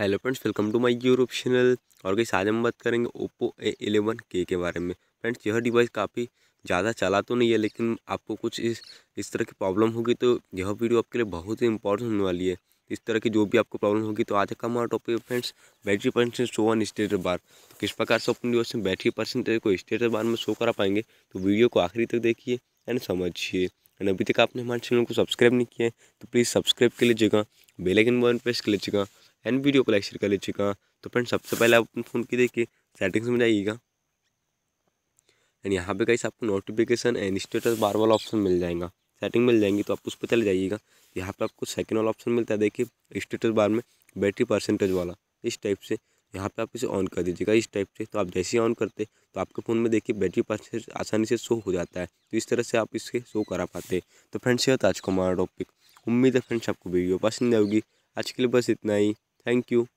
hello friends welcome to my YouTube channel और कहीं आज हम बात करेंगे ओप्पो ए एलेवन के के बारे में फ्रेंड्स यह डिवाइस काफ़ी ज़्यादा चला तो नहीं है लेकिन आपको कुछ इस इस तरह की प्रॉब्लम होगी तो यह वीडियो आपके लिए बहुत ही इंपॉर्टेंट होने वाली है इस तरह की जो भी आपको प्रॉब्लम होगी तो आज का हमारा topic friends battery percentage show on status bar तो किस प्रकार से अपनी डिवाइस में बैटरी परसेंटेज को स्टेटर बार में शो करा पाएंगे तो वीडियो को आखिरी तक देखिए एंड समझिए एंड अभी तक आपने हमारे चैनल को सब्सक्राइब नहीं किया है तो प्लीज़ सब्सक्राइब कर लीजिएगा बेलाइकन बटन प्रेस कर लीजिएगा एंड वीडियो को लाइक शेयर कर लीजिएगा तो फ्रेंड सबसे पहले आप अपने फ़ोन की देखिए सेटिंग्स में जाइएगा एंड यहाँ पे कहीं आपको नोटिफिकेशन एंड स्टेटस बार वाला ऑप्शन मिल जाएगा सेटिंग मिल जाएंगी तो आप उस पर चले जाइएगा यहाँ पे आपको सेकेंड वाला ऑप्शन मिलता है देखिए स्टेटस बार में बैटरी परसेंटेज वाला इस टाइप से यहाँ पे आप इसे ऑन कर दीजिएगा इस टाइप से तो आप जैसे ही ऑन करते तो आपके फ़ोन में देखिए बैटरी परसेंटेज आसानी से शो हो जाता है तो इस तरह से आप इसके शो करा पाते तो फ्रेंड्स ये होता आज का हमारा टॉपिक उम्मीद है फ्रेंड्स आपको वीडियो पसंद आएगी आज के लिए बस इतना ही थैंक यू